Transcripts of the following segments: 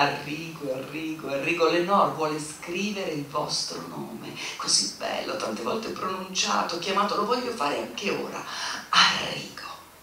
Arrigo, Arrigo, Arrigo Lenor vuole scrivere il vostro nome, così bello, tante volte pronunciato, chiamato, lo voglio fare anche ora, Arrigo.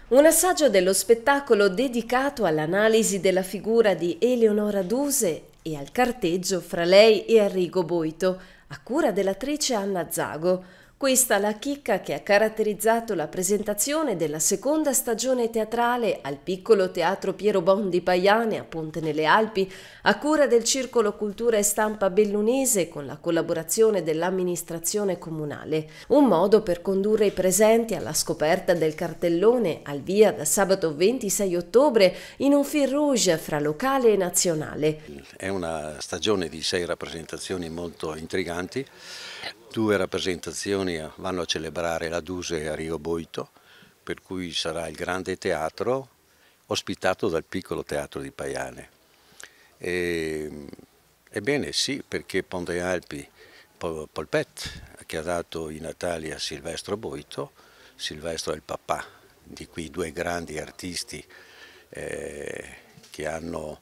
Un assaggio dello spettacolo dedicato all'analisi della figura di Eleonora Duse e al carteggio fra lei e Arrigo Boito, a cura dell'attrice Anna Zago, questa la chicca che ha caratterizzato la presentazione della seconda stagione teatrale al piccolo teatro Piero Bon di Paiane a Ponte nelle Alpi, a cura del Circolo Cultura e Stampa Bellunese con la collaborazione dell'amministrazione comunale. Un modo per condurre i presenti alla scoperta del cartellone al via da sabato 26 ottobre in un fil rouge fra locale e nazionale. È una stagione di sei rappresentazioni molto intriganti Due rappresentazioni eh, vanno a celebrare la Duse a Rio Boito, per cui sarà il grande teatro ospitato dal piccolo teatro di Paiane. E, ehm, ebbene sì, perché Ponte Alpi Polpet, che ha dato i Natali a Silvestro Boito, Silvestro è il papà di quei due grandi artisti eh, che hanno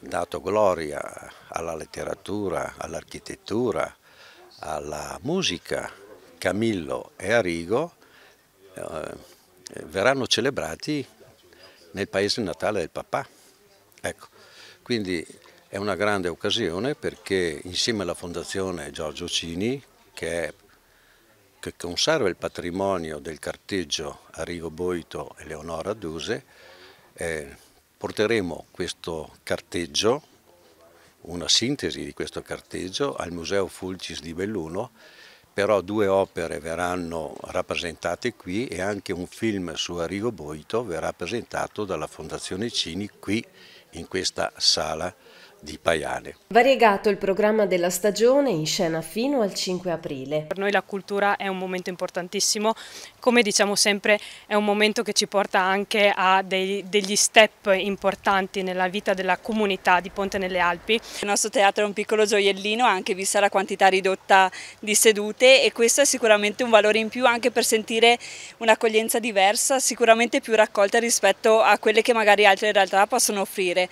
dato gloria alla letteratura, all'architettura, alla musica Camillo e Arrigo eh, verranno celebrati nel paese natale del papà. Ecco, quindi è una grande occasione perché insieme alla Fondazione Giorgio Cini, che, è, che conserva il patrimonio del carteggio Arrigo Boito e Leonora Duse, eh, porteremo questo carteggio una sintesi di questo carteggio al Museo Fulcis di Belluno, però due opere verranno rappresentate qui e anche un film su Arrigo Boito verrà presentato dalla Fondazione Cini qui in questa sala di Paiale. Variegato il programma della stagione in scena fino al 5 aprile. Per noi la cultura è un momento importantissimo, come diciamo sempre è un momento che ci porta anche a dei, degli step importanti nella vita della comunità di Ponte nelle Alpi. Il nostro teatro è un piccolo gioiellino anche vista la quantità ridotta di sedute e questo è sicuramente un valore in più anche per sentire un'accoglienza diversa, sicuramente più raccolta rispetto a quelle che magari altre realtà possono offrire.